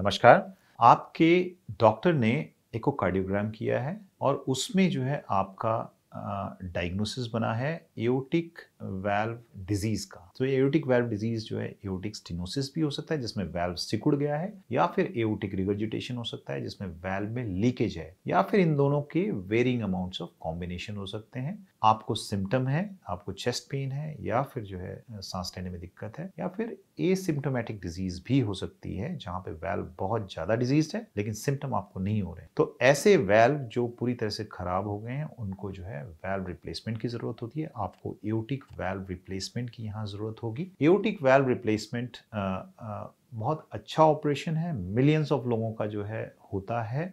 नमस्कार आपके डॉक्टर ने एकोकार्डियोग्राम किया है और उसमें जो है आपका डायग्नोसिस बना है एओटिक वेल्व डिजीज का तो एओटिक वेल्व डिजीज जो है एओटिक स्टिनोसिस भी हो सकता है जिसमें वेल्व सिकुड़ गया है या फिर एओटिक रिगर्जिटेशन हो सकता है जिसमें वेल्व में लीकेज है या फिर इन दोनों के वेरिंग अमाउंट्स ऑफ कॉम्बिनेशन हो सकते हैं आपको सिम्टम है आपको चेस्ट पेन है या फिर जो है सांस लेने में दिक्कत है या फिर ए सिम्टोमेटिक डिजीज भी हो सकती है जहाँ पे वेल्व बहुत ज्यादा डिजीज है लेकिन सिम्टम आपको नहीं हो रहे तो ऐसे वेल्व जो पूरी तरह से खराब हो गए हैं उनको जो है है वेल्व रिप्लेसमेंट की ज़रूरत होती है आपको एओटिक वेल्व रिप्लेसमेंट की यहाँ ज़रूरत होगी एओटिक वेल्व रिप्लेसमेंट बहुत अच्छा ऑपरेशन है मिलियंस ऑफ लोगों का जो है होता है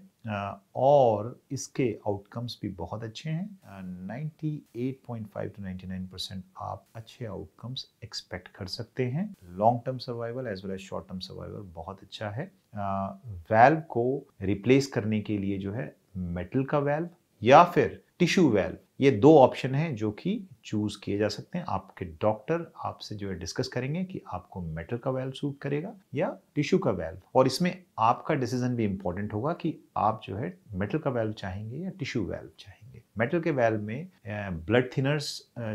और इसके आउटकम्स भी बहुत अच्छे हैं 98.5 टू 99 परसेंट आप अच्छे आउटकम्स एक्सपेक्ट कर सकते हैं long term survival as well as short term survival बहुत अच्छा है वेल्व को रिप्लेस करने के लिए जो है मेटल का वेल्व या फिर टिश्यू वेल्व ये दो ऑप्शन हैं जो कि चूज़ किए जा सकते हैं आपके डॉक्टर आपसे जो है डिस्कस करेंगे कि आपको मेटल का वेल्व सूट करेगा या टिश्यू का वेल्व और इसमें आपका डिसीजन भी इंपॉर्टेंट होगा कि आप जो है मेटल का वेल्व चाहेंगे या टिश्यू वेल्व चाहेंगे मेटल के वेल्व में ब्लड थिनर्स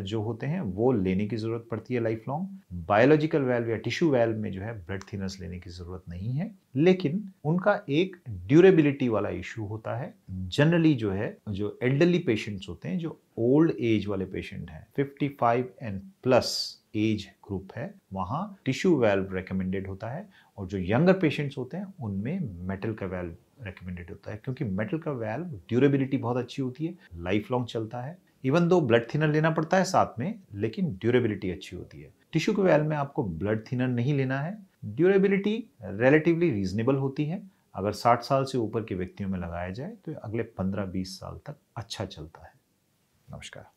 जो होते हैं वो लेने की ज़रूरत पड़ती है लाइफ लॉन्ग बायोलॉजिकल वेल्व या टिश्यू वेल्व में जो है ब्लड थिनर्स लेने की ज़रूरत नहीं है लेकिन उनका एक ड्यूरेबिलिटी वाला इशू होता है जनरली जो है जो एल्डरली पेशेंट्स होते हैं जो जो ओल्ड एज वाले पेशेंट हैं 55 एंड प्लस एज ग्रुप है वहाँ टिश्यू वेल्व रेकमेंडेड होता है और जो यंगर पेशेंट्स होते हैं उनमें मेटल का वेल्व रेकमेंडेड होता है क्योंकि मेटल का वेल्व ड्यूरेबिलिटी बहुत अच्छी होती है लाइफ लॉन्ग चलता है इवन दो ब्लड थिनर लेना पड़ता है साथ में लेकिन ड्यूरेबिलिटी अच्छी होती है टिश्यू के वेल्व में आपको ब्लड थिनर नहीं लेना है ड्यूरेबिलिटी रिलेटिवली रीजनेबल होती है अगर 60 साल से ऊपर के व्यक्तियों में लगाया जाए तो अगले 15-20 साल तक अच्छा चलता है नमस्कार